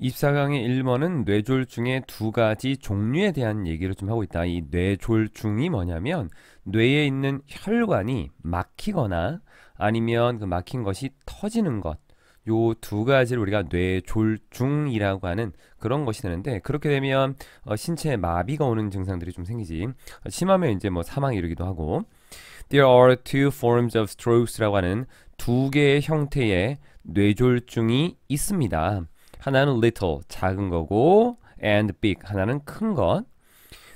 24강의 1번은 뇌졸중의 두 가지 종류에 대한 얘기를 좀 하고 있다. 이 뇌졸중이 뭐냐면 뇌에 있는 혈관이 막히거나 아니면 그 막힌 것이 터지는 것. 요 두 가지를 우리가 뇌졸중이라고 하는 그런 것이 되는데 그렇게 되면 어, 신체에 마비가 오는 증상들이 좀 생기지. 심하면 이제 뭐 사망이 이르기도 하고. There are two forms of strokes라고 하는 두 개의 형태의 뇌졸중이 있습니다. 하나는 little 작은 거고 and big 하나는 큰 것.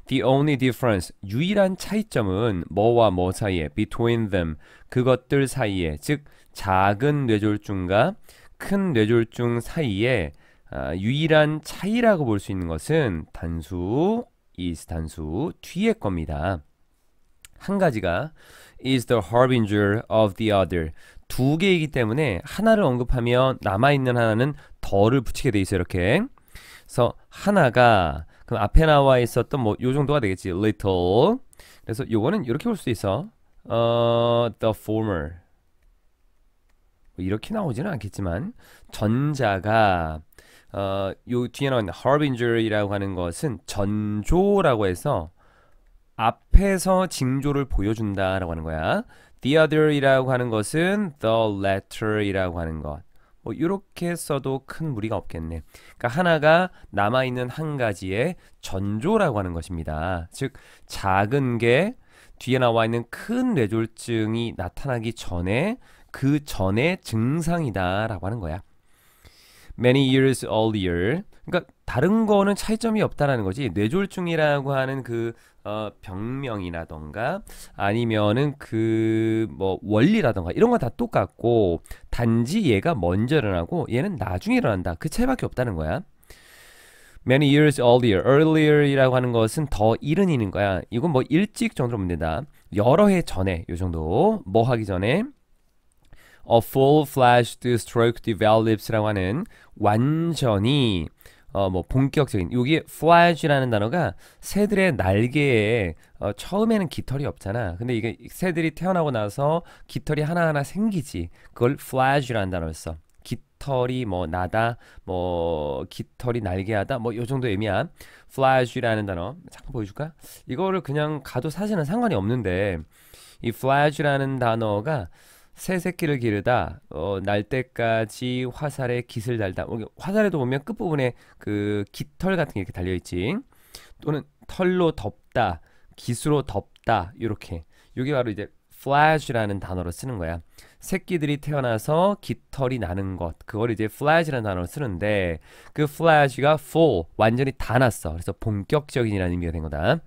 The only difference 유일한 차이점은 뭐와 뭐 사이에 between them 그것들 사이에 즉 작은 뇌졸중과 큰 뇌졸중 사이에 아, 유일한 차이라고 볼 수 있는 것은 단수 is 단수 뒤에 겁니다. 한 가지가 is the harbinger of the other 두 개이기 때문에 하나를 언급하면 남아있는 하나는 더를 붙이게 돼 있어요. 이렇게. 그래서 하나가 그럼 앞에 나와 있었던 뭐 요 정도가 되겠지. little. 그래서 요거는 이렇게 볼 수 있어. 어, the former. 뭐 이렇게 나오지는 않겠지만 전자가 어, 요 뒤에 나오는 harbinger이라고 하는 것은 전조라고 해서 앞에서 징조를 보여준다라고 하는 거야. the other이라고 하는 것은 the letter이라고 하는 것. 뭐 이렇게 써도 큰 무리가 없겠네. 그러니까 하나가 남아 있는 한 가지의 전조라고 하는 것입니다. 즉 작은 게 뒤에 나와 있는 큰 뇌졸중이 나타나기 전에 그 전의 증상이다라고 하는 거야. Many years earlier. 그러니까 다른 거는 차이점이 없다라는 거지. 뇌졸중이라고 하는 그 어, 병명이라던가 아니면은 그 뭐 원리라던가 이런 건다 똑같고 단지 얘가 먼저 일어나고 얘는 나중에 일어난다 그 차이밖에 없다는 거야 many years earlier earlier이라고 하는 것은 더 이른 이는 거야 이건 뭐 일찍 정도로 문제다 여러 해 전에 요 정도 뭐 하기 전에 a full fledged stroke develops라고 하는 완전히 어, 뭐 본격적인 여기 flash라는 단어가 새들의 날개에 어, 처음에는 깃털이 없잖아. 근데 이게 새들이 태어나고 나서 깃털이 하나하나 생기지. 그걸 flash라는 단어를 써. 깃털이 뭐 나다, 뭐 깃털이 날개하다, 뭐 요 정도 의미야. flash라는 단어 잠깐 보여줄까? 이거를 그냥 가도 사실은 상관이 없는데 이 flash라는 단어가 새 새끼를 기르다 어, 날 때까지 화살에 깃을 달다. 뭐 화살에도 보면 끝 부분에 그 깃털 같은 게 이렇게 달려 있지. 또는 털로 덮다, 깃으로 덮다 이렇게. 이게 바로 이제 flash라는 단어로 쓰는 거야. 새끼들이 태어나서 깃털이 나는 것. 그걸 이제 flash라는 단어로 쓰는데 그 flash가 full 완전히 다 났어. 그래서 본격적인이라는 의미가 된 거다.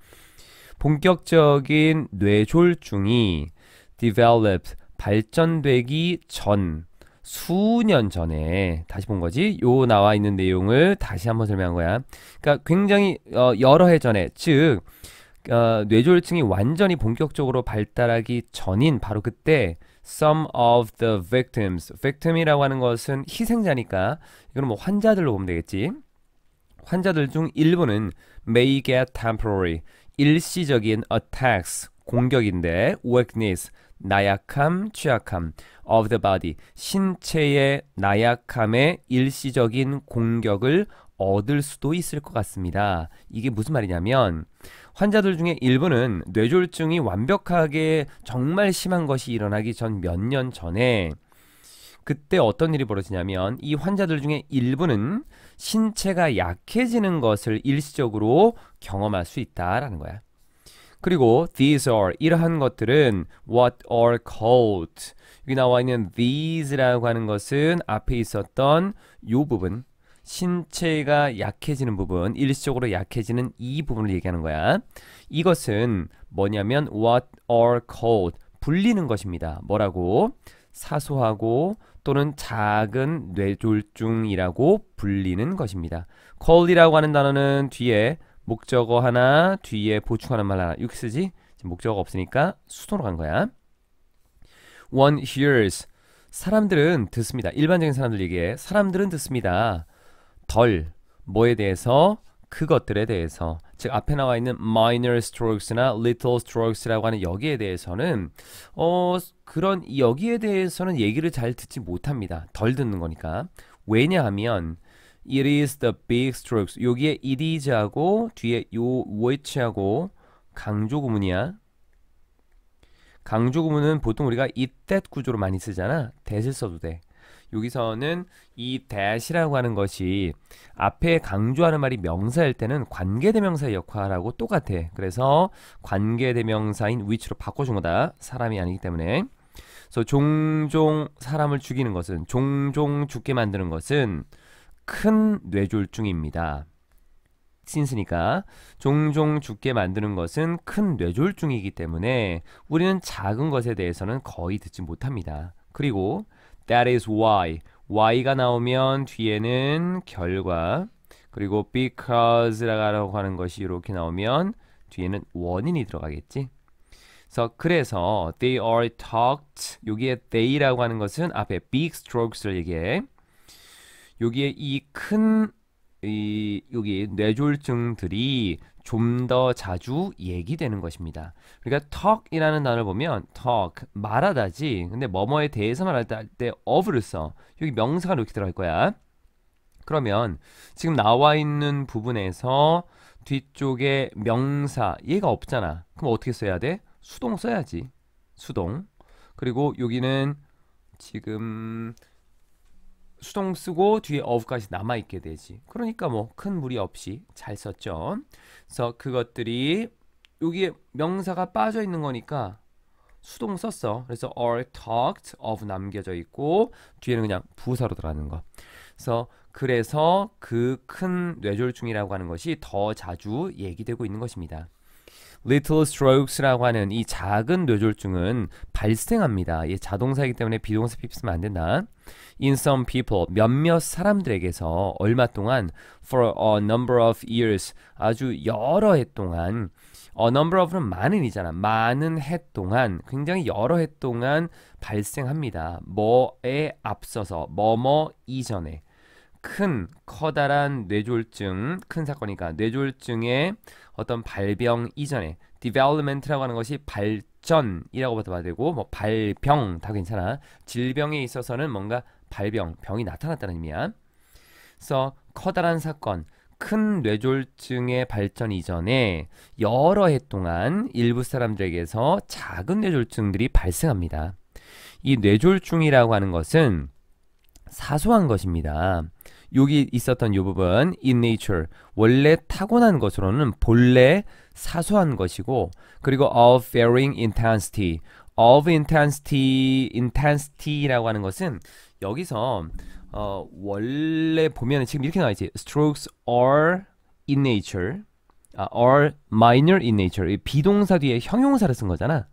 본격적인 뇌졸중이 developed 발전되기 전 수년 전에 다시 본 거지 요 나와 있는 내용을 다시 한번 설명한 거야 그러니까 굉장히 어, 여러 해 전에 즉 어, 뇌졸중이 완전히 본격적으로 발달하기 전인 바로 그때 some of the victims victim이라고 하는 것은 희생자니까 이거뭐 환자들로 보면 되겠지 환자들 중 일부는 may get temporary 일시적인 attacks 공격인데 weakness 나약함, 취약함 of the body 신체의 나약함의 일시적인 공격을 얻을 수도 있을 것 같습니다. 이게 무슨 말이냐면 환자들 중에 일부는 뇌졸중이 완벽하게 정말 심한 것이 일어나기 전 몇 년 전에 그때 어떤 일이 벌어지냐면 이 환자들 중에 일부는 신체가 약해지는 것을 일시적으로 경험할 수 있다라는 거야. 그리고 these are 이러한 것들은 what are called 여기 나와 있는 these라고 하는 것은 앞에 있었던 요 부분 신체가 약해지는 부분, 일시적으로 약해지는 이 부분을 얘기하는 거야. 이것은 뭐냐면 what are called 불리는 것입니다. 뭐라고? 사소하고 또는 작은 뇌졸중이라고 불리는 것입니다. called이라고 하는 단어는 뒤에 목적어 하나 뒤에 보충하는 말 하나 이렇게 쓰지 목적어가 없으니까 수동으로 간 거야 One hears 사람들은 듣습니다 일반적인 사람들 얘기해 사람들은 듣습니다 덜 뭐에 대해서 그것들에 대해서 즉 앞에 나와 있는 minor strokes나 little strokes라고 하는 여기에 대해서는 어 그런 여기에 대해서는 얘기를 잘 듣지 못합니다 덜 듣는 거니까 왜냐하면 It is the big strokes. 여기에 it is하고 뒤에 요 which하고 강조 구문이야. 강조 구문은 보통 우리가 it that 구조로 많이 쓰잖아. that을 써도 돼. 여기서는 이 that이라고 하는 것이 앞에 강조하는 말이 명사일 때는 관계대명사의 역할하고 똑같아. 그래서 관계대명사인 which로 바꿔준 거다. 사람이 아니기 때문에. 그래서 종종 사람을 죽이는 것은 종종 죽게 만드는 것은 큰 뇌졸중입니다. 신스니까 종종 죽게 만드는 것은 큰 뇌졸중이기 때문에 우리는 작은 것에 대해서는 거의 듣지 못합니다. 그리고 that is why why가 나오면 뒤에는 결과 그리고 because라고 하는 것이 이렇게 나오면 뒤에는 원인이 들어가겠지. 그래서 그래서 they are talked 여기에 they라고 하는 것은 앞에 big strokes를 얘기해. 여기에 이 큰 이, 여기 뇌졸중들이 좀 더 자주 얘기되는 것입니다. 그러니까 talk이라는 단어를 보면 talk 말하다지. 근데 뭐뭐에 대해서 말할 때 of를 써. 여기 명사가 이렇게 들어갈 거야. 그러면 지금 나와 있는 부분에서 뒤쪽에 명사 얘가 없잖아. 그럼 어떻게 써야 돼? 수동 써야지. 수동. 그리고 여기는 지금 수동 쓰고 뒤에 of까지 남아있게 되지. 그러니까 뭐 큰 무리 없이 잘 썼죠. 그래서 그것들이 여기에 명사가 빠져있는 거니까 수동 썼어. 그래서 are talked of 남겨져 있고 뒤에는 그냥 부사로 들어가는 거. 그래서 그래서 그 큰 뇌졸중이라고 하는 것이 더 자주 얘기되고 있는 것입니다. Little strokes라고 하는 이 작은 뇌졸중은 발생합니다. 이 자동사이기 때문에 비동사 핍쓰면 안 된다. In some people, 몇몇 사람들에게서 얼마 동안 for a number of years, 아주 여러 해 동안 a number of는 많은이잖아. 많은 해 동안 굉장히 여러 해 동안 발생합니다. 뭐에 앞서서 뭐 뭐 이전에 큰 커다란 뇌졸중 큰 사건이니까 뇌졸중의 어떤 발병 이전에 development라고 하는 것이 발전이라고 봐도 되고 뭐 발병 다 괜찮아 질병에 있어서는 뭔가 발병 병이 나타났다는 의미야. 그래서 커다란 사건 큰 뇌졸중의 발전 이전에 여러 해 동안 일부 사람들에게서 작은 뇌졸중들이 발생합니다. 이 뇌졸중이라고 하는 것은 사소한 것입니다. 여기 있었던 이 부분 in nature 원래 타고난 것으로는 본래 사소한 것이고 그리고 of varying intensity of intensity intensity라고 하는 것은 여기서 어, 원래 보면 지금 이렇게 나와 있지 strokes are in nature 아, are minor in nature 이 비동사 뒤에 형용사를 쓴 거잖아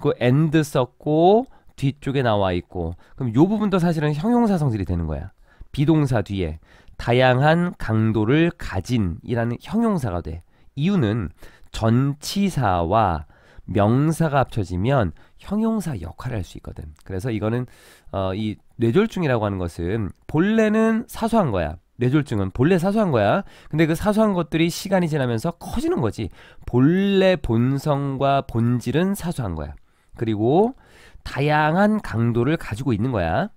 그 and 썼고 뒤쪽에 나와 있고 그럼 요 부분도 사실은 형용사 성질이 되는 거야. 비동사 뒤에 다양한 강도를 가진이라는 형용사가 돼. 이유는 전치사와 명사가 합쳐지면 형용사 역할을 할 수 있거든. 그래서 이거는 어, 이 뇌졸중이라고 하는 것은 본래는 사소한 거야. 뇌졸중은 본래 사소한 거야. 근데 그 사소한 것들이 시간이 지나면서 커지는 거지. 본래 본성과 본질은 사소한 거야. 그리고 다양한 강도를 가지고 있는 거야.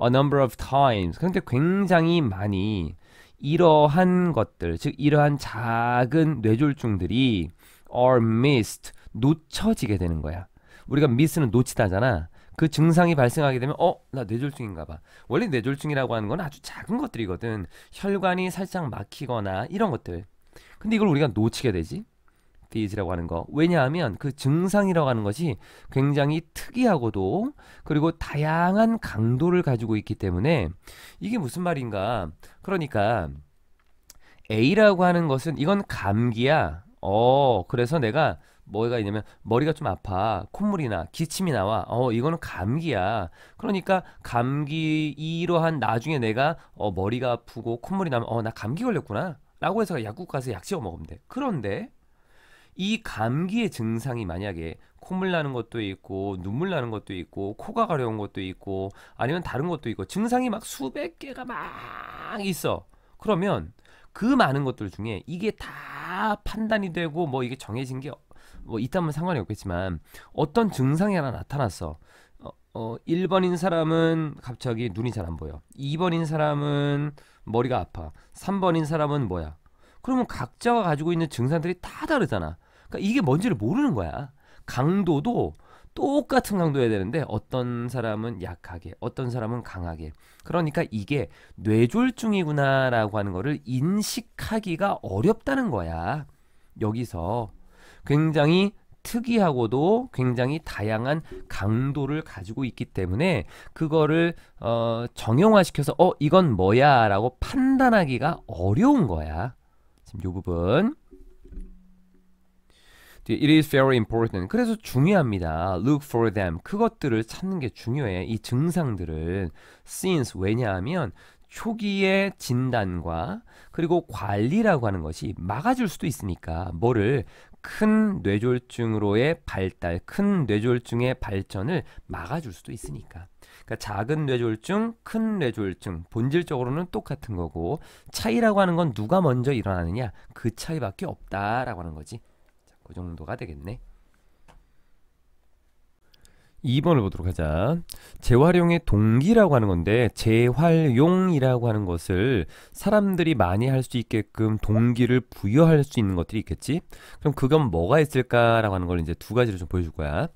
A number of times. 그런데 굉장히 많이 이러한 것들, 즉 이러한 작은 뇌졸중들이 are missed, 놓쳐지게 되는 거야. 우리가 miss는 놓치다잖아. 그 증상이 발생하게 되면 어나 뇌졸중인가 봐 원래 뇌졸중이라고 하는 건 아주 작은 것들이거든 혈관이 살짝 막히거나 이런 것들 근데 이걸 우리가 놓치게 되지 디즈라고 하는 거. 왜냐하면 그 증상이라고 하는 것이 굉장히 특이하고도 그리고 다양한 강도를 가지고 있기 때문에 이게 무슨 말인가? 그러니까 A라고 하는 것은 이건 감기야. 어, 그래서 내가 뭐가 있냐면 머리가 좀 아파 콧물이나 기침이 나와 어 이거는 감기야 그러니까 감기 이러한 나중에 내가 어 머리가 아프고 콧물이 나면 어나 감기 걸렸구나 라고 해서 약국 가서 약 지어 먹으면 돼 그런데 이 감기의 증상이 만약에 콧물 나는 것도 있고 눈물 나는 것도 있고 코가 가려운 것도 있고 아니면 다른 것도 있고 증상이 막 수백 개가 막 있어. 그러면 그 많은 것들 중에 이게 다 판단이 되고 뭐 이게 정해진 게뭐 있다면 상관이 없겠지만 어떤 증상이 하나 나타났어. 어, 어 1번인 사람은 갑자기 눈이 잘 안 보여. 2번인 사람은 머리가 아파. 3번인 사람은 뭐야? 그러면 각자가 가지고 있는 증상들이 다 다르잖아. 그러니까 이게 뭔지를 모르는 거야. 강도도 똑같은 강도해야 되는데 어떤 사람은 약하게, 어떤 사람은 강하게. 그러니까 이게 뇌졸중이구나라고 하는 거를 인식하기가 어렵다는 거야. 여기서 굉장히 특이하고도 굉장히 다양한 강도를 가지고 있기 때문에 그거를 어, 정형화시켜서 어 이건 뭐야라고 판단하기가 어려운 거야. 지금 요 부분. It is very important. 그래서 중요합니다. Look for them. 그것들을 찾는 게 중요해. 이 증상들은 since 왜냐하면 초기의 진단과 그리고 관리라고 하는 것이 막아줄 수도 있으니까 뭐를 큰 뇌졸중으로의 발달, 큰 뇌졸중의 발전을 막아줄 수도 있으니까. 그러니까 작은 뇌졸중, 큰 뇌졸중 본질적으로는 똑같은 거고 차이라고 하는 건 누가 먼저 일어나느냐 그 차이밖에 없다라고 하는 거지. 그 정도가 되겠네. 2번을 보도록 하자. 재활용의 동기라고 하는 건데 재활용이라고 하는 것을 사람들이 많이 할 수 있게끔 동기를 부여할 수 있는 것들이 있겠지? 그럼 그건 뭐가 있을까라고 하는 걸 이제 두 가지를 좀 보여줄 거야.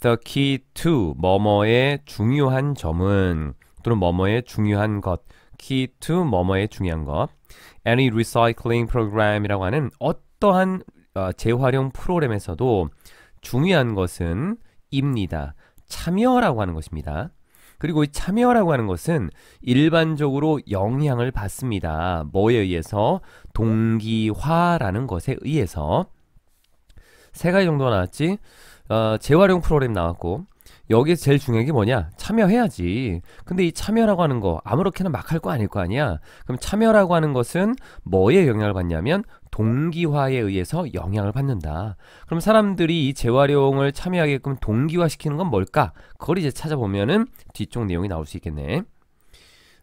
The key to 뭐뭐의 중요한 점은 또는 뭐뭐의 중요한 것 key to 뭐뭐의 중요한 것 any recycling program이라고 하는 어떠한 어, 재활용 프로그램에서도 중요한 것은 입니다. 참여라고 하는 것입니다. 그리고 이 참여라고 하는 것은 일반적으로 영향을 받습니다. 뭐에 의해서? 동기화라는 것에 의해서. 세 가지 정도가 나왔지? 어, 재활용 프로그램 나왔고, 여기서 에 제일 중요한 게 뭐냐? 참여해야지. 근데 이 참여라고 하는 거 아무렇게나 막 할 거 아닐 거 아니야? 그럼 참여라고 하는 것은 뭐에 영향을 받냐면 동기화에 의해서 영향을 받는다. 그럼 사람들이 이 재활용을 참여하게끔 동기화시키는 건 뭘까? 그걸 이제 찾아보면은 뒤쪽 내용이 나올 수 있겠네.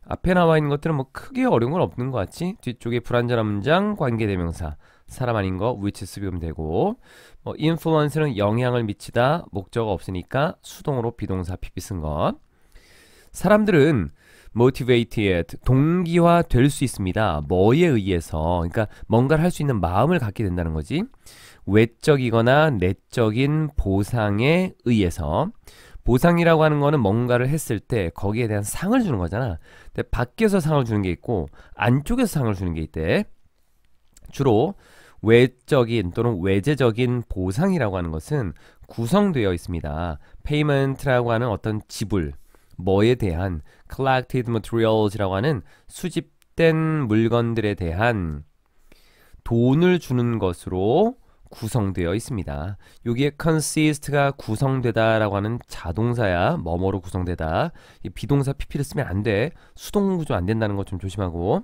앞에 나와 있는 것들은 뭐 크게 어려운 건 없는 것 같지? 뒤쪽에 불안전한 문장, 관계대명사, 사람 아닌 거 위치 쓰면 되고 뭐 인플루언스는 영향을 미치다, 목적 없으니까 수동으로 비동사 PP 쓴 것. 사람들은 motivated 동기화 될 수 있습니다. 뭐에 의해서 그러니까 뭔가를 할 수 있는 마음을 갖게 된다는 거지. 외적이거나 내적인 보상에 의해서 보상이라고 하는 거는 뭔가를 했을 때 거기에 대한 상을 주는 거잖아. 근데 밖에서 상을 주는 게 있고 안쪽에서 상을 주는 게 있대. 주로 외적인 또는 외재적인 보상이라고 하는 것은 구성되어 있습니다. p a y m e n t 라고 하는 어떤 지불 뭐에 대한 collected m a t e r i a l s 라고 하는 수집된 물건들에 대한 돈을 주는 것으로 구성되어 있습니다. 여기에 consist가 구성되다라고 하는 자동사야 뭐뭐로 구성되다. 비동사 pp를 쓰면 안 돼. 수동 구조 안 된다는 것 좀 조심하고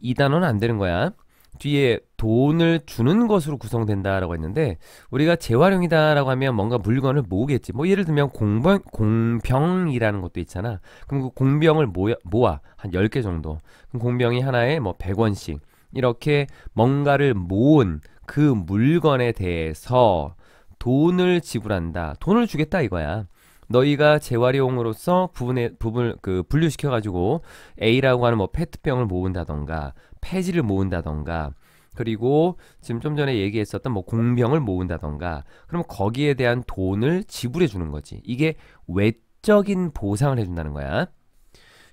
이 단어는 안 되는 거야. 뒤에 돈을 주는 것으로 구성된다라고 했는데 우리가 재활용이다라고 하면 뭔가 물건을 모으겠지 뭐 예를 들면 공병, 공병이라는 것도 있잖아 그럼 그 공병을 모여, 모아 한 10개 정도 그럼 공병이 하나에 뭐 100원씩 이렇게 뭔가를 모은 그 물건에 대해서 돈을 지불한다 돈을 주겠다 이거야 너희가 재활용으로서부분에 부분 을그 분류시켜 가지고 A라고 하는 뭐 페트병을 모은다던가 폐지를 모은다던가 그리고 지금 좀 전에 얘기했었던 뭐 공병을 모은다던가 그러면 거기에 대한 돈을 지불해 주는 거지 이게 외적인 보상을 해준다는 거야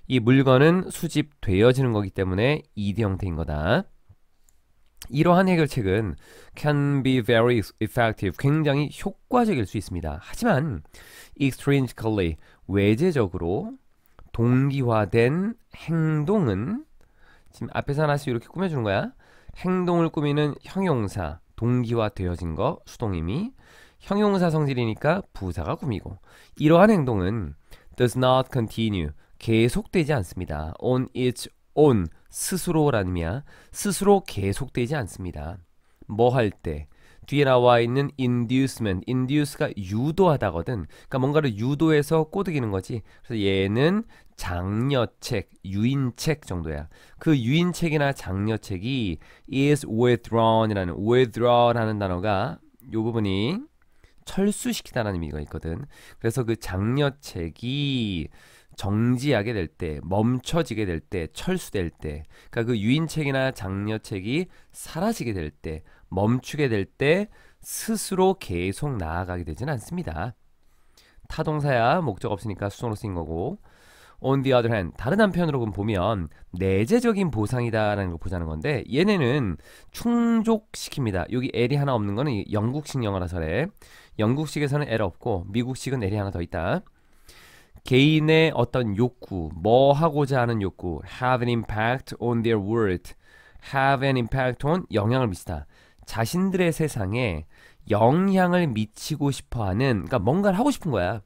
이 물건은 수집되어지는 거기 때문에 이대 형태인 거다 이러한 해결책은 can be very effective, 굉장히 효과적일 수 있습니다. 하지만 extrinsically, 외재적으로 동기화된 행동은 지금 앞에서 하나씩 이렇게 꾸며주는 거야. 행동을 꾸미는 형용사, 동기화 되어진 거, 수동임이. 형용사 성질이니까 부사가 꾸미고. 이러한 행동은 does not continue, 계속되지 않습니다. on its own, 스스로라는 의미야. 스스로 계속되지 않습니다. 뭐 할 때, 뒤에 나와 있는 inducement, induce가 유도하다거든. 그러니까 뭔가를 유도해서 꼬드기는 거지. 그래서 얘는 장녀책 유인책 정도야. 그 유인책이나 장녀책이 is withdrawn이라는 withdraw라는 단어가 요 부분이 철수시키다라는 의미가 있거든. 그래서 그장녀책이 정지하게 될 때, 멈춰지게 될 때, 철수될 때, 그러니까 그 유인책이나 장녀책이 사라지게 될 때, 멈추게 될 때 스스로 계속 나아가게 되진 않습니다. 타동사야 목적 없으니까 수동으로 쓰인 거고 on the other hand 다른 한편으로 보면 내재적인 보상이다라는 걸 보자는 건데 얘네는 충족시킵니다. 여기 L이 하나 없는 거는 영국식 영어라서래. 영국식에서는 L 없고 미국식은 L이 하나 더 있다. 개인의 어떤 욕구, 뭐 하고자 하는 욕구 have an impact on their world have an impact on 영향을 미치다. 자신들의 세상에 영향을 미치고 싶어 하는, 그러니까 뭔가를 하고 싶은 거야.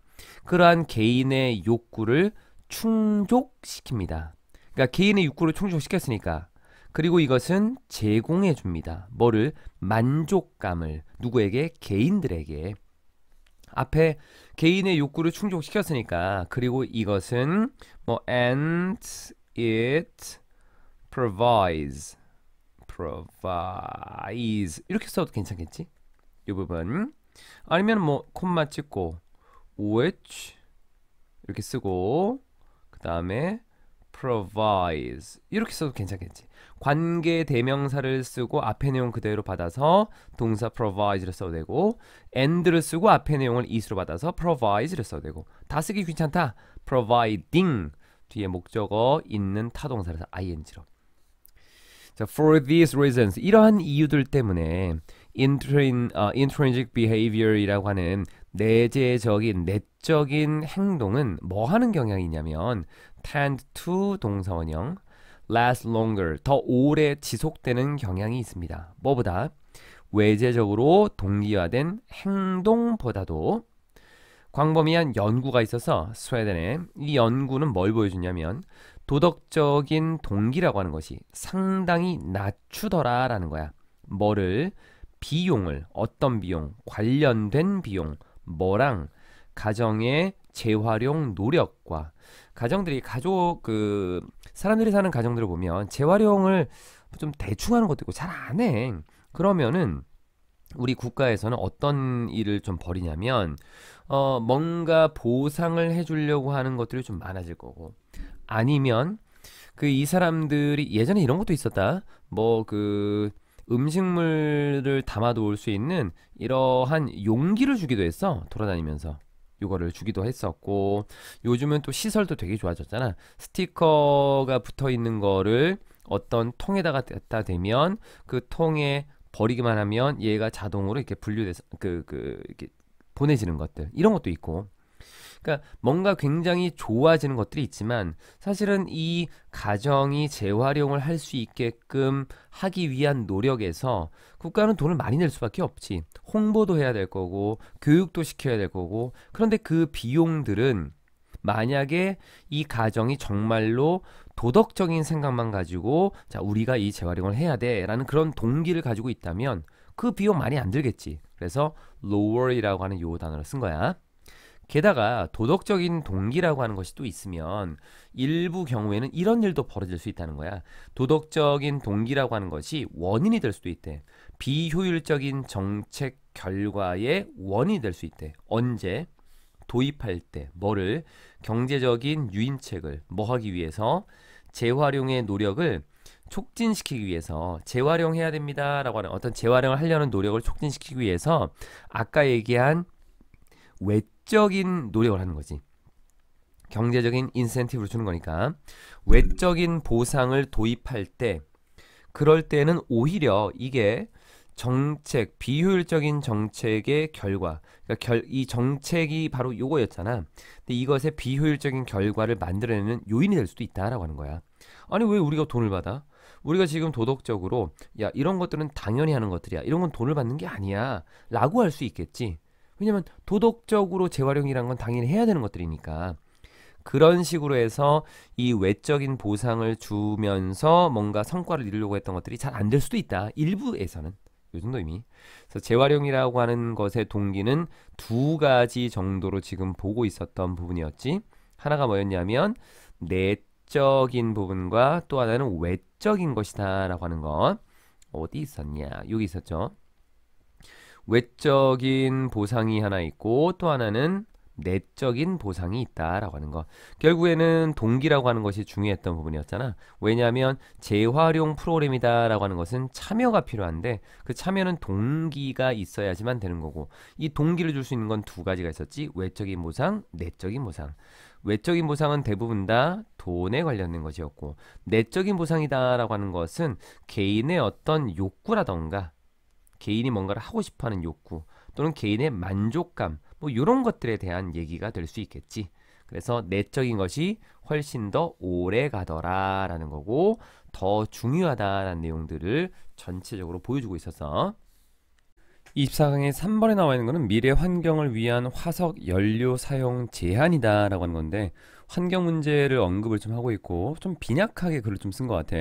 그러한 개인의 욕구를 충족시킵니다. 그러니까 개인의 욕구를 충족시켰으니까. 그리고 이것은 제공해 줍니다. 뭐를? 만족감을. 누구에게? 개인들에게. 앞에 개인의 욕구를 충족시켰으니까. 그리고 이것은 뭐 and it provides p r o v i d e 이렇게 써도 괜찮겠지? 이 부분 아니면 뭐 콤마 찍고 which 이렇게 쓰고 그 다음에 provides 이렇게 써도 괜찮겠지 관계 대명사를 쓰고 앞에 내용 그대로 받아서 동사 provides를 써도 되고 and를 쓰고 앞에 내용을 is로 받아서 provides를 써도 되고 다 쓰기 괜찮다 providing 뒤에 목적어 있는 타동사라서 ing로 자, for these reasons 이러한 이유들 때문에 intrin, 어, intrinsic behavior이라고 하는 내재적인 내적인 행동은 뭐 하는 경향이냐면 tend to 동사원형 last longer 더 오래 지속되는 경향이 있습니다. 뭐보다 외재적으로 동기화된 행동보다도 광범위한 연구가 있어서 스웨덴의 이 연구는 뭘 보여주냐면 도덕적인 동기라고 하는 것이 상당히 낮추더라라는 거야. 뭐를 비용을 어떤 비용 관련된 비용 뭐랑 가정의 재활용 노력과 가정들이 가족 그 사람들이 사는 가정들을 보면 재활용을 좀 대충 하는 것도 있고 잘 안 해. 그러면은 우리 국가에서는 어떤 일을 좀 벌이냐면 어 뭔가 보상을 해 주려고 하는 것들이 좀 많아질 거고 아니면 그 이 사람들이 예전에 이런 것도 있었다. 뭐 그 음식물을 담아놓을 수 있는 이러한 용기를 주기도 했어. 돌아다니면서. 요거를 주기도 했었고 요즘은 또 시설도 되게 좋아졌잖아. 스티커가 붙어 있는 거를 어떤 통에다가 댔다 대면 그 통에 버리기만 하면 얘가 자동으로 이렇게 분류돼서 그그 그, 이렇게 보내지는 것들 이런 것도 있고 그러니까 뭔가 굉장히 좋아지는 것들이 있지만 사실은 이 가정이 재활용을 할 수 있게끔 하기 위한 노력에서 국가는 돈을 많이 낼 수밖에 없지. 홍보도 해야 될 거고 교육도 시켜야 될 거고 그런데 그 비용들은 만약에 이 가정이 정말로 도덕적인 생각만 가지고 자 우리가 이 재활용을 해야 돼라는 그런 동기를 가지고 있다면 그 비용 많이 안 들겠지. 그래서 lower이라고 하는 요 단어를 쓴 거야. 게다가 도덕적인 동기라고 하는 것이 또 있으면 일부 경우에는 이런 일도 벌어질 수 있다는 거야. 도덕적인 동기라고 하는 것이 원인이 될 수도 있대. 비효율적인 정책 결과의 원인이 될 수 있대. 언제? 도입할 때 뭐를 경제적인 유인책을 뭐 하기 위해서 재활용의 노력을 촉진시키기 위해서 재활용해야 됩니다라고 하는 어떤 재활용을 하려는 노력을 촉진시키기 위해서 아까 얘기한 외 외적인 노력을 하는 거지. 경제적인 인센티브를 주는 거니까 외적인 보상을 도입할 때 그럴 때는 오히려 이게 정책 비효율적인 정책의 결과 그러니까 결, 이 정책이 바로 요거였잖아 근데 이것의 비효율적인 결과를 만들어내는 요인이 될 수도 있다라고 하는 거야 아니 왜 우리가 돈을 받아 우리가 지금 도덕적으로 야 이런 것들은 당연히 하는 것들이야 이런 건 돈을 받는 게 아니야 라고 할 수 있겠지 왜냐면 도덕적으로 재활용이란 건 당연히 해야 되는 것들이니까. 그런 식으로 해서 이 외적인 보상을 주면서 뭔가 성과를 이루려고 했던 것들이 잘 안 될 수도 있다. 일부에서는. 요 정도 이미. 그래서 재활용이라고 하는 것의 동기는 두 가지 정도로 지금 보고 있었던 부분이었지. 하나가 뭐였냐면 내적인 부분과 또 하나는 외적인 것이다라고 하는 것. 어디 있었냐? 여기 있었죠. 외적인 보상이 하나 있고 또 하나는 내적인 보상이 있다라고 하는 것. 결국에는 동기라고 하는 것이 중요했던 부분이었잖아. 왜냐하면 재활용 프로그램이다라고 하는 것은 참여가 필요한데 그 참여는 동기가 있어야지만 되는 거고 이 동기를 줄 수 있는 건 두 가지가 있었지. 외적인 보상, 내적인 보상. 외적인 보상은 대부분 다 돈에 관련된 것이었고 내적인 보상이다라고 하는 것은 개인의 어떤 욕구라던가 개인이 뭔가를 하고 싶어하는 욕구 또는 개인의 만족감 뭐 이런 것들에 대한 얘기가 될 수 있겠지. 그래서 내적인 것이 훨씬 더 오래 가더라라는 거고 더 중요하다라는 내용들을 전체적으로 보여주고 있어서 24강의 3번에 나와 있는 거는 미래 환경을 위한 화석 연료 사용 제한이다 라고 하는 건데 환경 문제를 언급을 좀 하고 있고 좀 빈약하게 글을 좀 쓴 것 같아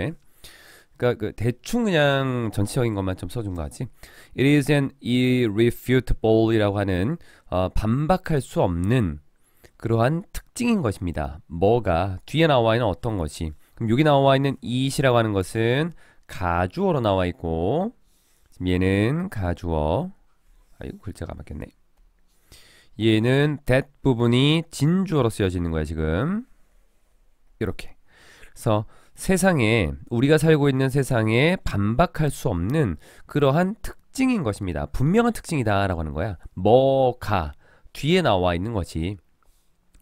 그러니까 그 대충 그냥 전체적인 것만 좀 써준 거지. It is an irrefutable이라고 하는 어, 반박할 수 없는 그러한 특징인 것입니다. 뭐가 뒤에 나와 있는 어떤 것이. 그럼 여기 나와 있는 이라고 하는 것은 가주어로 나와 있고 얘는 가주어. 아이고 글자가 맞겠네. 얘는 that 부분이 진주어로 쓰여지는 거야 지금. 이렇게. 그래서 세상에 우리가 살고 있는 세상에 반박할 수 없는 그러한 특징인 것입니다. 분명한 특징이다라고 하는 거야. 뭐가 뒤에 나와 있는 것이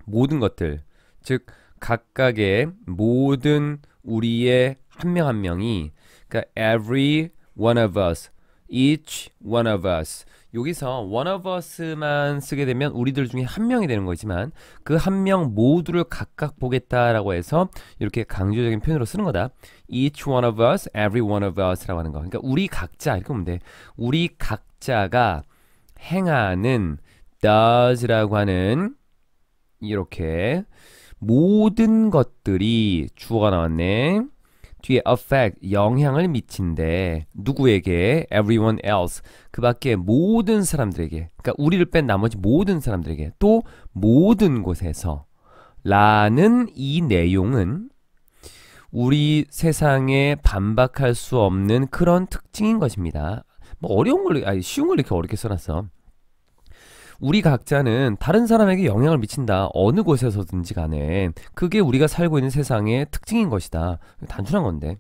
모든 것들 즉 각각의 모든 우리의 한 명한 한 명이 그러니까 every one of us, each one of us 여기서 one of us만 쓰게 되면 우리들 중에 한 명이 되는 거지만 그 한 명 모두를 각각 보겠다라고 해서 이렇게 강조적인 표현으로 쓰는 거다. each one of us, every one of us라고 하는 거. 그러니까 우리 각자 이렇게 보면 돼. 우리 각자가 행하는 does라고 하는 이렇게 모든 것들이 주어가 나왔네. 뒤에 affect 영향을 미친데 누구에게 everyone else 그 밖에 모든 사람들에게 그러니까 우리를 뺀 나머지 모든 사람들에게 또 모든 곳에서 라는 이 내용은 우리 세상에 반박할 수 없는 그런 특징인 것입니다. 뭐 어려운 걸 아니 쉬운 걸 이렇게 어렵게 써놨어. 우리 각자는 다른 사람에게 영향을 미친다. 어느 곳에서든지 간에. 그게 우리가 살고 있는 세상의 특징인 것이다. 단순한 건데.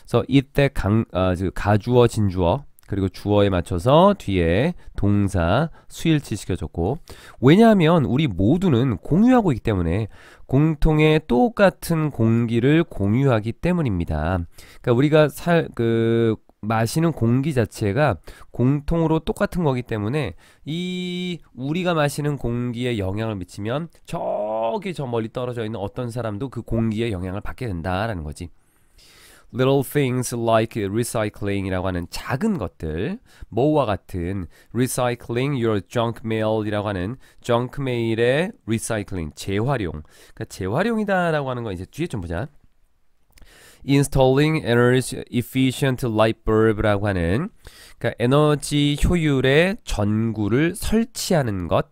그래서 이때 강, 아, 가주어, 진주어, 그리고 주어에 맞춰서 뒤에 동사 수일치 시켜줬고 왜냐하면 우리 모두는 공유하고 있기 때문에 공통의 똑같은 공기를 공유하기 때문입니다. 그러니까 우리가 살그 마시는 공기 자체가 공통으로 똑같은 거기 때문에 이 우리가 마시는 공기에 영향을 미치면 저기 저 멀리 떨어져 있는 어떤 사람도 그 공기에 영향을 받게 된다라는 거지. Little things like recycling이라고 하는 작은 것들, 뭐와 같은 recycling your junk mail이라고 하는 junk mail의 recycling 재활용. 그러니까 재활용이다라고 하는 거 이제 뒤에 좀 보자. Installing Energy Efficient Light Bulb라고 하는 그러니까 에너지 효율의 전구를 설치하는 것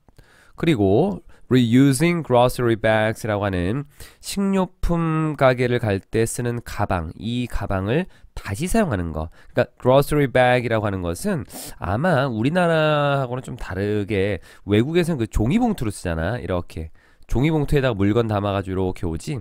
그리고 Reusing Grocery Bags라고 하는 식료품 가게를 갈 때 쓰는 가방 이 가방을 다시 사용하는 거 그러니까 Grocery Bag이라고 하는 것은 아마 우리나라하고는 좀 다르게 외국에서는 그 종이봉투로 쓰잖아 이렇게 종이봉투에다가 물건 담아가지고 이렇게 오지.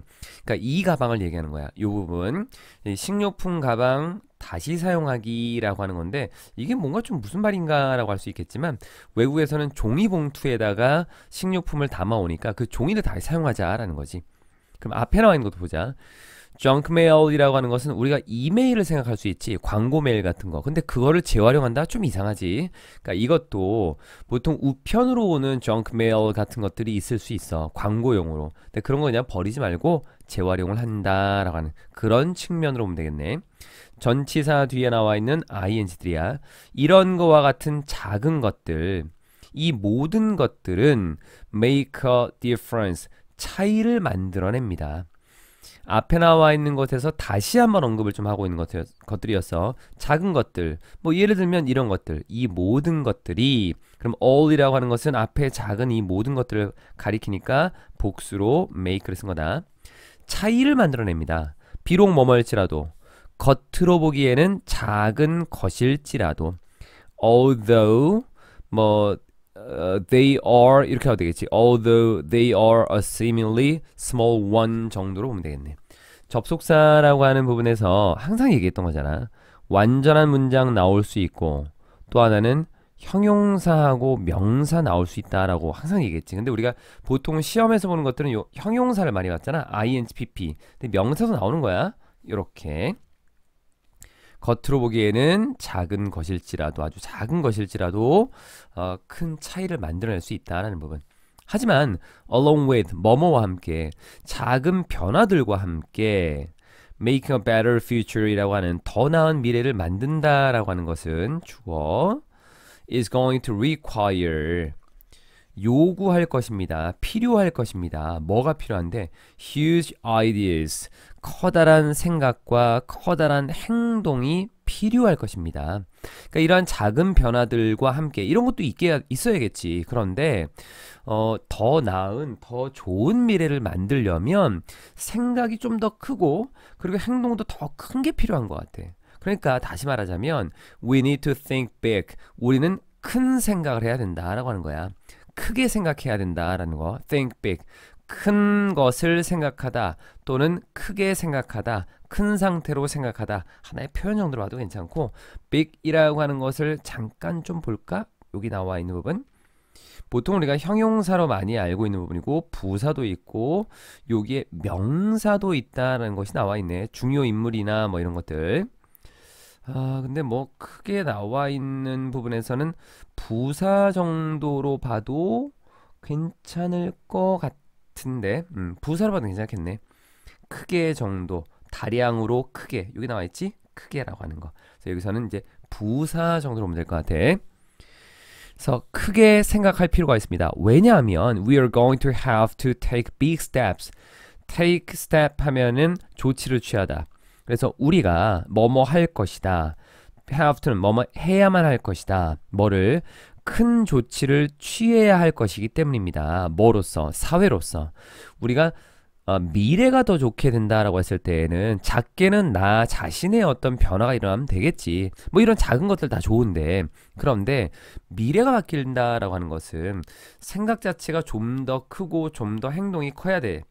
그러니까 이 가방을 얘기하는 거야. 이 부분 식료품 가방 다시 사용하기라고 하는 건데 이게 뭔가 좀 무슨 말인가라고 할 수 있겠지만 외국에서는 종이봉투에다가 식료품을 담아오니까 그 종이를 다시 사용하자라는 거지. 그럼 앞에 나와 있는 것도 보자. junk mail이라고 하는 것은 우리가 이메일을 생각할 수 있지 광고 메일 같은 거 근데 그거를 재활용한다 좀 이상하지 그러니까 이것도 보통 우편으로 오는 junk mail 같은 것들이 있을 수 있어 광고용으로 근데 그런 거 그냥 버리지 말고 재활용을 한다라고 하는 그런 측면으로 보면 되겠네 전치사 뒤에 나와 있는 ing들이야 이런 거와 같은 작은 것들 이 모든 것들은 make a difference 차이를 만들어냅니다 앞에 나와 있는 것에서 다시 한번 언급을 좀 하고 있는 것들, 이어서 작은 것들 뭐 예를 들면 이런 것들 이 모든 것들이 그럼 all이라고 하는 것은 앞에 작은 이 모든 것들을 가리키니까 복수로 make를 쓴 거다 차이를 만들어냅니다 비록 뭐뭐일지라도 겉으로 보기에는 작은 것일지라도 although 뭐 Uh, they are 이렇게 하면 되겠지. Although they are a seemingly small one 정도로 보면 되겠네. 접속사라고 하는 부분에서 항상 얘기했던 거잖아. 완전한 문장 나올 수 있고 또 하나는 형용사하고 명사 나올 수 있다라고 항상 얘기했지. 근데 우리가 보통 시험에서 보는 것들은 요 형용사를 많이 봤잖아. INPP. 근데 명사도 나오는 거야. 이렇게 겉으로 보기에는 작은 것일지라도 아주 작은 것일지라도 어, 큰 차이를 만들어낼 수 있다라는 부분. 하지만 along with 뭐뭐와 함께 작은 변화들과 함께 making a better future이라고 하는 더 나은 미래를 만든다라고 하는 것은 주어 is going to require 요구할 것입니다. 필요할 것입니다. 뭐가 필요한데 huge ideas 커다란 생각과 커다란 행동이 필요할 것입니다. 그러니까 이러한 작은 변화들과 함께 이런 것도 있게 있어야겠지. 그런데 어, 더 나은, 더 좋은 미래를 만들려면 생각이 좀 더 크고 그리고 행동도 더 큰 게 필요한 것 같아. 그러니까 다시 말하자면 we need to think big. 우리는 큰 생각을 해야 된다라고 하는 거야. 크게 생각해야 된다라는 거. think big. 큰 것을 생각하다 또는 크게 생각하다 큰 상태로 생각하다 하나의 표현 정도로 봐도 괜찮고 big이라고 하는 것을 잠깐 좀 볼까? 여기 나와 있는 부분 보통 우리가 형용사로 많이 알고 있는 부분이고 부사도 있고 여기에 명사도 있다는 것이 나와 있네 중요 인물이나 뭐 이런 것들 아 근데 뭐 크게 나와 있는 부분에서는 부사 정도로 봐도 괜찮을 것 같은데 음, 부사로 봐도 괜찮겠네 크게 정도 다량으로 크게 여기 나와 있지? 크게라고 하는 거. 그래서 여기서는 이제 부사 정도로 보면 될 것 같아. 그래서 크게 생각할 필요가 있습니다. 왜냐하면 we are going to have to take big steps. take step 하면은 조치를 취하다. 그래서 우리가 뭐뭐 할 것이다. have to는 뭐뭐 해야만 할 것이다. 뭐를 큰 조치를 취해야 할 것이기 때문입니다. 뭐로서 사회로서 우리가 어, 미래가 더 좋게 된다라고 했을 때에는 작게는 나 자신의 어떤 변화가 일어나면 되겠지. 뭐 이런 작은 것들 다 좋은데 그런데 미래가 바뀐다라고 하는 것은 생각 자체가 좀 더 크고 좀 더 행동이 커야 돼.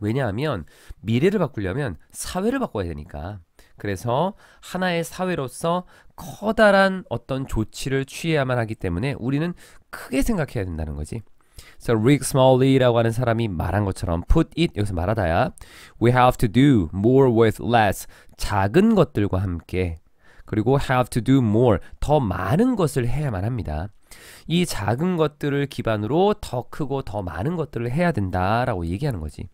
왜냐하면 미래를 바꾸려면 사회를 바꿔야 되니까. 그래서 하나의 사회로서 커다란 어떤 조치를 취해야만 하기 때문에 우리는 크게 생각해야 된다는 거지. 그래서 so Rick Smalley라고 하는 사람이 말한 것처럼 put it 여기서 말하다야 we have to do more with less 작은 것들과 함께 그리고 have to do more 더 많은 것을 해야만 합니다. 이 작은 것들을 기반으로 더 크고 더 많은 것들을 해야 된다라고 얘기하는 거지.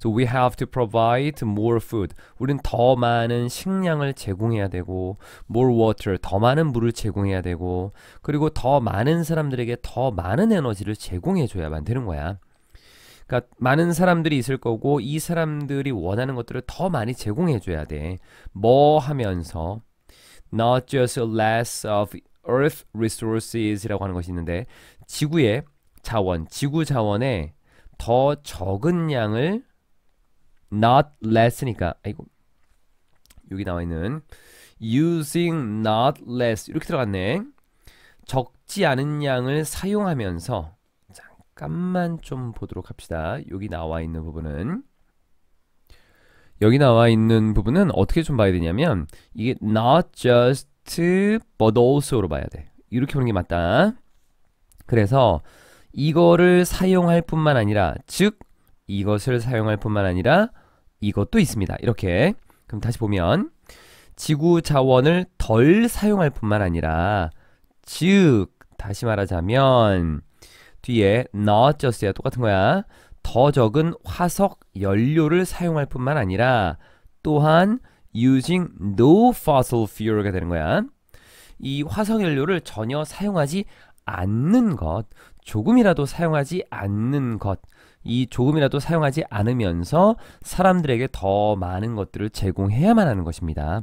So we have to provide more food. 우린 더 많은 식량을 제공해야 되고, more water, 더 많은 물을 제공해야 되고, 그리고 더 많은 사람들에게 더 많은 에너지를 제공해줘야만 되는 거야. 그러니까 많은 사람들이 있을 거고 이 사람들이 원하는 것들을 더 많이 제공해 줘야 돼. 뭐 하면서 not just less of earth resources라고 하는 것이 있는데 지구의 자원, 지구 자원에 더 적은 양을 not less니까 아이고 여기 나와 있는 using not less 이렇게 들어갔네. 적지 않은 양을 사용하면서 잠깐만 좀 보도록 합시다. 여기 나와 있는 부분은 여기 나와 있는 부분은 어떻게 좀 봐야 되냐면 이게 not just but also로 봐야 돼. 이렇게 보는 게 맞다. 그래서 이거를 사용할 뿐만 아니라 즉 이것을 사용할 뿐만 아니라 이것도 있습니다. 이렇게 그럼 다시 보면 지구 자원을 덜 사용할 뿐만 아니라 즉 다시 말하자면 뒤에 not just야 똑같은 거야. 더 적은 화석 연료를 사용할 뿐만 아니라 또한 using no fossil fuel가 되는 거야. 이 화석 연료를 전혀 사용하지 않는 것, 조금이라도 사용하지 않는 것. 이 조금이라도 사용하지 않으면서 사람들에게 더 많은 것들을 제공해야만 하는 것입니다.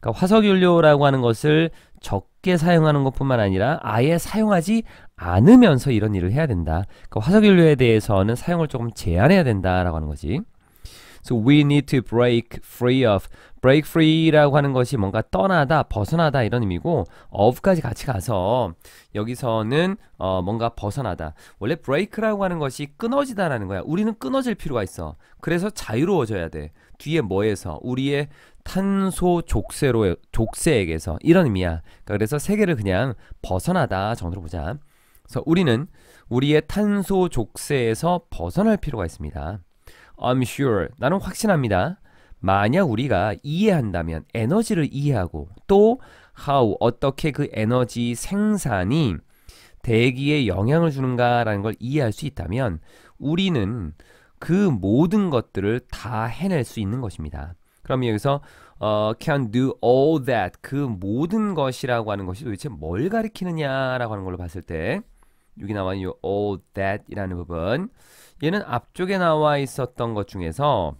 그러니까 화석연료라고 하는 것을 적게 사용하는 것뿐만 아니라 아예 사용하지 않으면서 이런 일을 해야 된다. 그러니까 화석연료에 대해서는 사용을 조금 제한해야 된다라고 하는 거지. So we need to break free of. break free라고 하는 것이 뭔가 떠나다, 벗어나다 이런 의미고 of까지 같이 가서 여기서는 어, 뭔가 벗어나다. 원래 break라고 하는 것이 끊어지다라는 거야. 우리는 끊어질 필요가 있어. 그래서 자유로워져야 돼. 뒤에 뭐에서 우리의 탄소 족쇄로 족쇄에게서 이런 의미야. 그러니까 그래서 세계를 그냥 벗어나다 정도로 보자. 그래서 우리는 우리의 탄소 족쇄에서 벗어날 필요가 있습니다. I'm sure. 나는 확신합니다. 만약 우리가 이해한다면 에너지를 이해하고 또 how 어떻게 그 에너지 생산이 대기에 영향을 주는가라는 걸 이해할 수 있다면 우리는 그 모든 것들을 다 해낼 수 있는 것입니다. 그럼 여기서 어, can do all that 그 모든 것이라고 하는 것이 도대체 뭘 가리키느냐라고 하는 걸로 봤을 때 여기 나와 있는 all that이라는 부분 얘는 앞쪽에 나와 있었던 것 중에서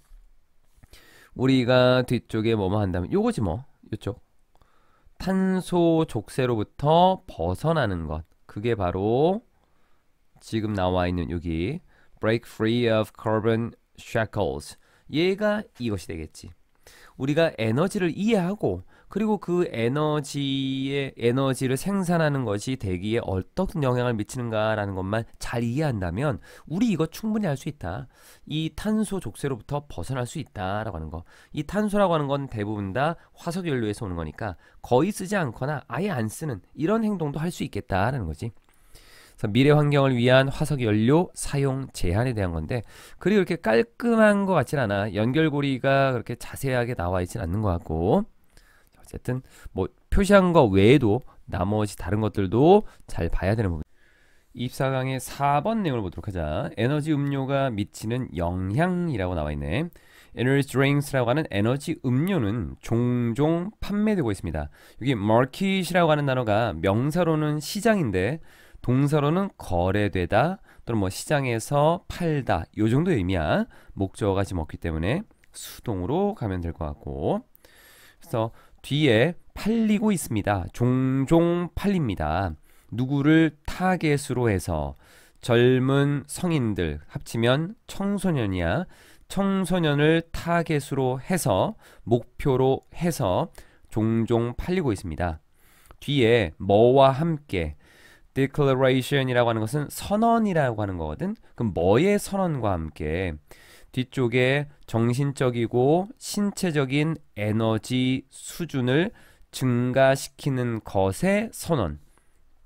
우리가 뒤쪽에 뭐뭐 한다면 요거지 뭐 요쪽 탄소 족쇄로부터 벗어나는 것 그게 바로 지금 나와 있는 여기 break free of carbon shackles 얘가 이것이 되겠지 우리가 에너지를 이해하고 그리고 그 에너지의 에너지를 생산하는 것이 대기에 어떤 영향을 미치는가라는 것만 잘 이해한다면 우리 이거 충분히 할 수 있다. 이 탄소 족쇄로부터 벗어날 수 있다라고 하는 거. 이 탄소라고 하는 건 대부분 다 화석 연료에서 오는 거니까 거의 쓰지 않거나 아예 안 쓰는 이런 행동도 할 수 있겠다라는 거지. 그래서 미래 환경을 위한 화석 연료 사용 제한에 대한 건데 그리 고이렇게 깔끔한 것 같진 않아 연결고리가 그렇게 자세하게 나와 있진 않는 것 같고 어쨌든 뭐 표시한 거 외에도 나머지 다른 것들도 잘 봐야 되는 부분. 24강의 4번 내용을 보도록 하자. 에너지 음료가 미치는 영향이라고 나와 있네. 에너지 드링스라고 하는 에너지 음료는 종종 판매되고 있습니다. 여기 마켓이라고 하는 단어가 명사로는 시장인데 동사로는 거래되다 또는 뭐 시장에서 팔다 요 정도의 의미야. 목적어가 지금 없기 때문에 수동으로 가면 될 것 같고 그래서 뒤에 팔리고 있습니다. 종종 팔립니다. 누구를 타겟으로 해서 젊은 성인들 합치면 청소년이야. 청소년을 타겟으로 해서 목표로 해서 종종 팔리고 있습니다. 뒤에 뭐와 함께 declaration이라고 하는 것은 선언이라고 하는 거거든. 그럼 뭐의 선언과 함께 뒤쪽에 정신적이고 신체적인 에너지 수준을 증가시키는 것의 선언.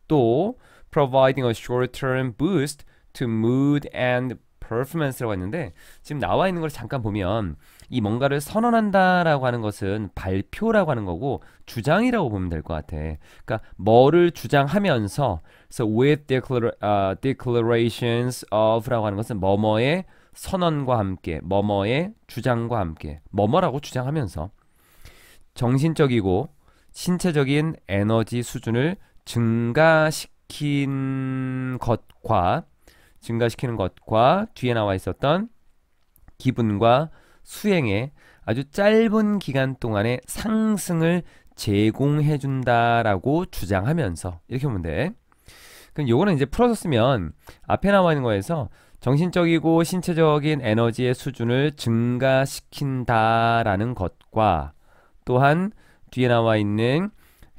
또 providing a short-term boost to mood and performance라고 했는데 지금 나와 있는 걸 잠깐 보면 이 뭔가를 선언한다라고 하는 것은 발표라고 하는 거고 주장이라고 보면 될 것 같아. 그러니까 뭐를 주장하면서 so with declar, uh, declarations of라고 하는 것은 뭐뭐의 선언과 함께 머머의 주장과 함께 머머라고 주장하면서 정신적이고 신체적인 에너지 수준을 증가시킨 것과 증가시키는 것과 뒤에 나와 있었던 기분과 수행에 아주 짧은 기간 동안의 상승을 제공해 준다라고 주장하면서 이렇게 보면 돼. 그럼 요거는 이제 풀어서 쓰면 앞에 나와 있는 거에서 정신적이고 신체적인 에너지의 수준을 증가시킨다라는 것과 또한 뒤에 나와 있는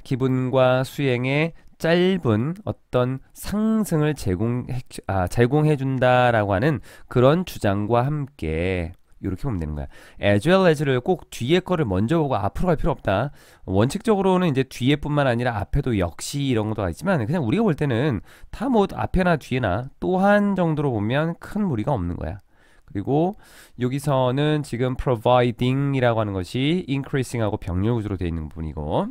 기분과 수행의 짧은 어떤 상승을 제공해, 아, 제공해준다라고 하는 그런 주장과 함께 이렇게 보면 되는 거야. as well as를 꼭 뒤에 거를 먼저 보고 앞으로 갈 필요 없다. 원칙적으로는 이제 뒤에뿐만 아니라 앞에도 역시 이런 것도 있지만 그냥 우리가 볼 때는 다뭐 앞에나 뒤에나 또 한 정도로 보면 큰 무리가 없는 거야. 그리고 여기서는 지금 providing이라고 하는 것이 increasing하고 병렬 구조로 되어 있는 부분이고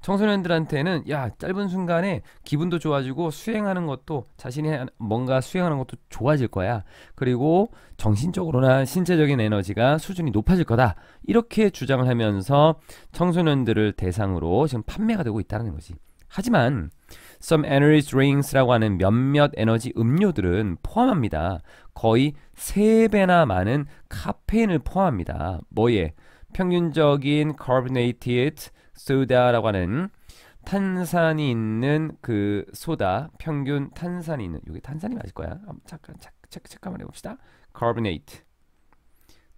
청소년들한테는 야 짧은 순간에 기분도 좋아지고 수행하는 것도 자신이 뭔가 수행하는 것도 좋아질 거야 그리고 정신적으로나 신체적인 에너지가 수준이 높아질 거다 이렇게 주장을 하면서 청소년들을 대상으로 지금 판매가 되고 있다는 거지 하지만 some energy drinks라고 하는 몇몇 에너지 음료들은 포함합니다. 거의 3배나 많은 카페인을 포함합니다. 뭐에? 평균적인 carbonated 소다라고 하는 탄산이 있는 그 소다 평균 탄산이 있는 이게 탄산이 맞을 거야. 잠깐 잠깐 잠깐만 해봅시다. carbonate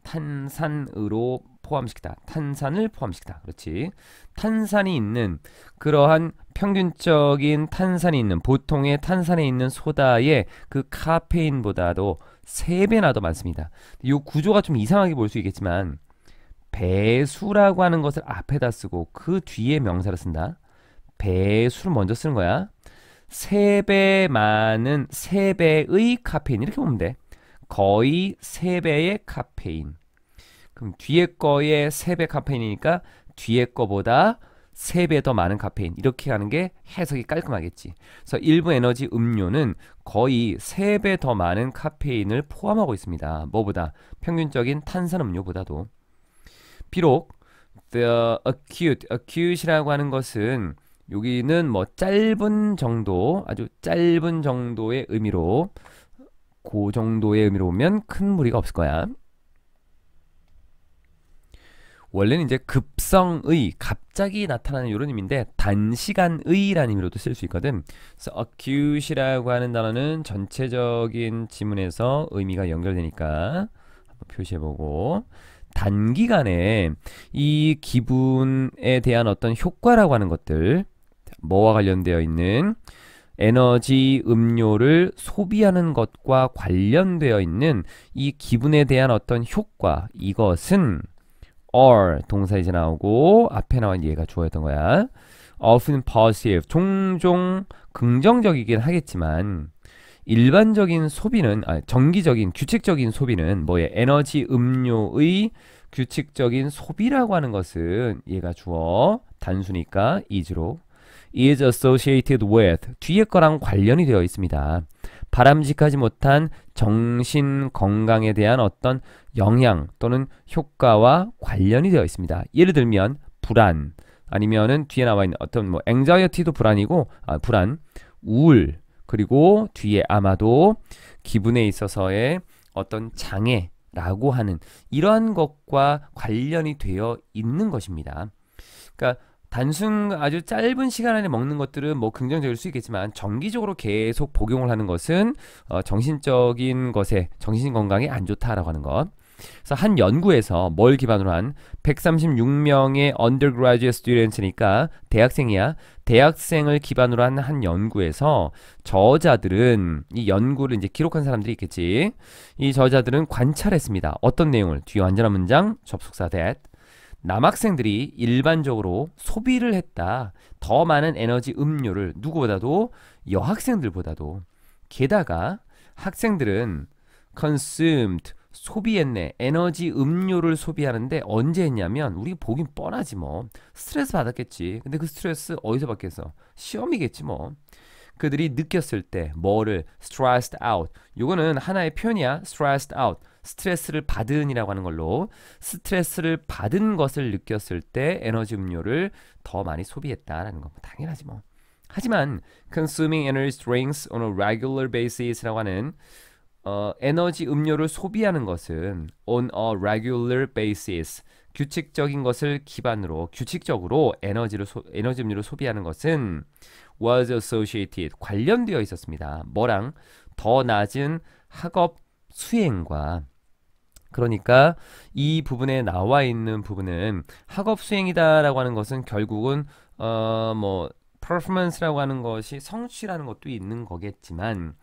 탄산으로 포함시키다. 탄산을 포함시키다. 그렇지. 탄산이 있는 그러한 평균적인 탄산이 있는 보통의 탄산에 있는 소다의 그 카페인보다도 세배나더 많습니다. 이 구조가 좀 이상하게 볼 수 있겠지만 배수라고 하는 것을 앞에다 쓰고 그 뒤에 명사를 쓴다. 배수를 먼저 쓰는 거야. 세 배 많은 세배의 카페인 이렇게 보면 돼. 거의 세배의 카페인. 그럼 뒤에 거에 세배 카페인이니까 뒤에 거보다 세 배 더 많은 카페인 이렇게 하는 게 해석이 깔끔하겠지. 그래서 일부 에너지 음료는 거의 세 배 더 많은 카페인을 포함하고 있습니다. 뭐보다 평균적인 탄산음료보다도. 비록 the acute, acute이라고 하는 것은 여기는 뭐 짧은 정도, 아주 짧은 정도의 의미로 그 정도의 의미로 보면 큰 무리가 없을 거야. 원래는 이제 급성의, 갑자기 나타나는 이런 의미인데 단시간의라는 의미로도 쓸 수 있거든. 그래서 acute이라고 하는 단어는 전체적인 지문에서 의미가 연결되니까 한번 표시해보고 단기간에 이 기분에 대한 어떤 효과라고 하는 것들 뭐와 관련되어 있는 에너지 음료를 소비하는 것과 관련되어 있는 이 기분에 대한 어떤 효과 이것은 a r 동사 이제 나오고 앞에 나온 얘가 주어였던 거야 often positive 종종 긍정적이긴 하겠지만 일반적인 소비는 아, 정기적인 규칙적인 소비는 뭐에 에너지 음료의 규칙적인 소비라고 하는 것은 얘가 주어 단수니까 is로 is associated with 뒤에 거랑 관련이 되어 있습니다. 바람직하지 못한 정신 건강에 대한 어떤 영향 또는 효과와 관련이 되어 있습니다. 예를 들면 불안 아니면은 뒤에 나와 있는 어떤 뭐 a n x i e 도 불안이고 아, 불안, 우울, 그리고 뒤에 아마도 기분에 있어서의 어떤 장애라고 하는 이러한 것과 관련이 되어 있는 것입니다. 그러니까 단순 아주 짧은 시간 안에 먹는 것들은 뭐 긍정적일 수 있겠지만 정기적으로 계속 복용을 하는 것은 어, 정신적인 것에 정신 건강에 안 좋다라고 하는 것. 그래서 한 연구에서 뭘 기반으로 한 136명의 undergraduate students니까 대학생이야. 대학생을 기반으로 한 한 연구에서 저자들은 이 연구를 이제 기록한 사람들이 있겠지. 이 저자들은 관찰했습니다. 어떤 내용을 뒤에 완전한 문장 접속사 that 남학생들이 일반적으로 소비를 했다. 더 많은 에너지 음료를 누구보다도 여학생들보다도 게다가 학생들은 consumed 소비했네. 에너지 음료를 소비하는데 언제 했냐면 우리 보긴 뻔하지 뭐. 스트레스 받았겠지. 근데 그 스트레스 어디서 받겠어? 시험이겠지 뭐. 그들이 느꼈을 때 뭐를 stressed out. 요거는 하나의 표현이야. stressed out. 스트레스를 받은이라고 하는 걸로 스트레스를 받은 것을 느꼈을 때 에너지 음료를 더 많이 소비했다라는 건 당연하지 뭐. 하지만 consuming energy drinks on a regular basis라고 하는 어, 에너지 음료를 소비하는 것은 on a regular basis 규칙적인 것을 기반으로 규칙적으로 에너지를 소, 에너지 음료를 소비하는 것은 was associated 관련되어 있었습니다. 뭐랑 더 낮은 학업 수행과 그러니까 이 부분에 나와 있는 부분은 학업 수행이다라고 하는 것은 결국은 어 뭐 퍼포먼스라고 하는 것이 성취라는 것도 있는 거겠지만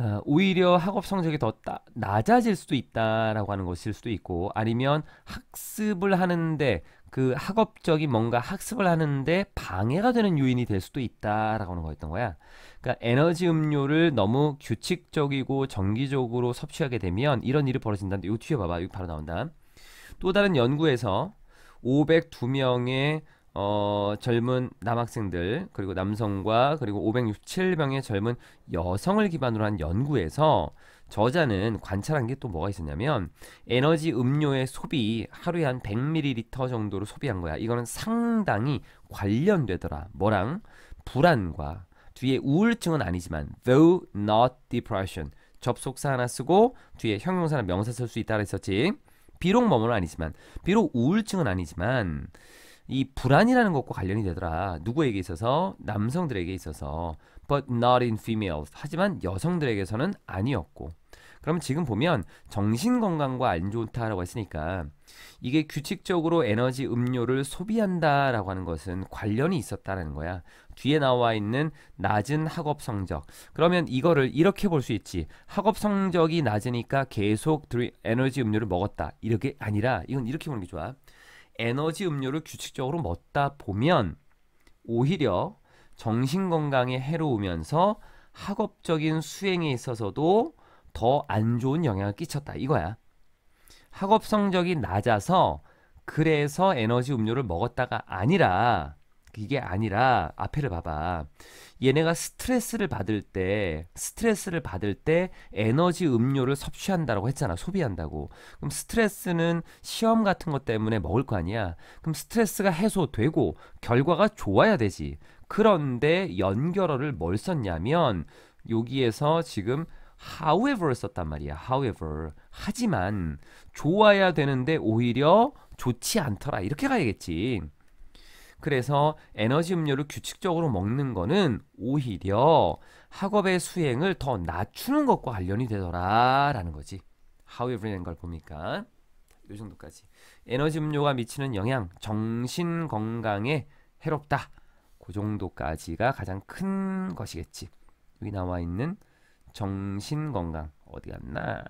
어, 오히려 학업 성적이 더 따, 낮아질 수도 있다라고 하는 것일 수도 있고 아니면 학습을 하는데 그 학업적인 뭔가 학습을 하는데 방해가 되는 요인이 될 수도 있다라고 하는 거였던 거야. 그러니까 에너지 음료를 너무 규칙적이고 정기적으로 섭취하게 되면 이런 일이 벌어진다는데 요 뒤에 봐봐. 여기 바로 나온다. 또 다른 연구에서 502명의 어, 젊은 남학생들 그리고 남성과 그리고 567명의 젊은 여성을 기반으로 한 연구에서 저자는 관찰한 게 또 뭐가 있었냐면 에너지 음료의 소비 하루에 한 100ml 정도로 소비한 거야. 이거는 상당히 관련되더라. 뭐랑 불안과 뒤에 우울증은 아니지만 though not depression 접속사 하나 쓰고 뒤에 형용사나 명사 쓸 수 있다 그랬었지. 비록 뭐뭐는 아니지만 비록 우울증은 아니지만 이 불안이라는 것과 관련이 되더라. 누구에게 있어서? 남성들에게 있어서. But not in females. 하지만 여성들에게서는 아니었고. 그럼 지금 보면 정신건강과 안 좋다라고 했으니까 이게 규칙적으로 에너지 음료를 소비한다라고 하는 것은 관련이 있었다는 거야. 뒤에 나와 있는 낮은 학업 성적. 그러면 이거를 이렇게 볼 수 있지. 학업 성적이 낮으니까 계속 에너지 음료를 먹었다. 이렇게 아니라 이건 이렇게 보는 게 좋아. 에너지 음료를 규칙적으로 먹다 보면 오히려 정신 건강에 해로우면서 학업적인 수행에 있어서도 더 안 좋은 영향을 끼쳤다 이거야. 학업 성적이 낮아서 그래서 에너지 음료를 먹었다가 아니라 이게 아니라 앞에를 봐봐. 얘네가 스트레스를 받을 때 스트레스를 받을 때 에너지 음료를 섭취한다라고 했잖아. 소비한다고. 그럼 스트레스는 시험 같은 것 때문에 먹을 거 아니야. 그럼 스트레스가 해소되고 결과가 좋아야 되지. 그런데 연결어를 뭘 썼냐면 여기에서 지금 h o w e v e r 썼단 말이야. however. 하지만 좋아야 되는데 오히려 좋지 않더라. 이렇게 가야겠지. 그래서 에너지 음료를 규칙적으로 먹는 거는 오히려 학업의 수행을 더 낮추는 것과 관련이 되더라라는 거지. h o w e v e r 라걸 보니까 요 정도까지. 에너지 음료가 미치는 영향, 정신 건강에 해롭다. 그 정도까지가 가장 큰 것이겠지. 여기 나와 있는 정신 건강 어디 갔나?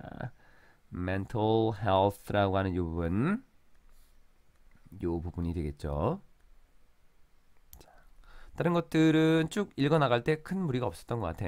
mental health라고 하는 요 부분 요 부분이 되겠죠. 다른 것들은 쭉 읽어나갈 때 큰 무리가 없었던 것 같아.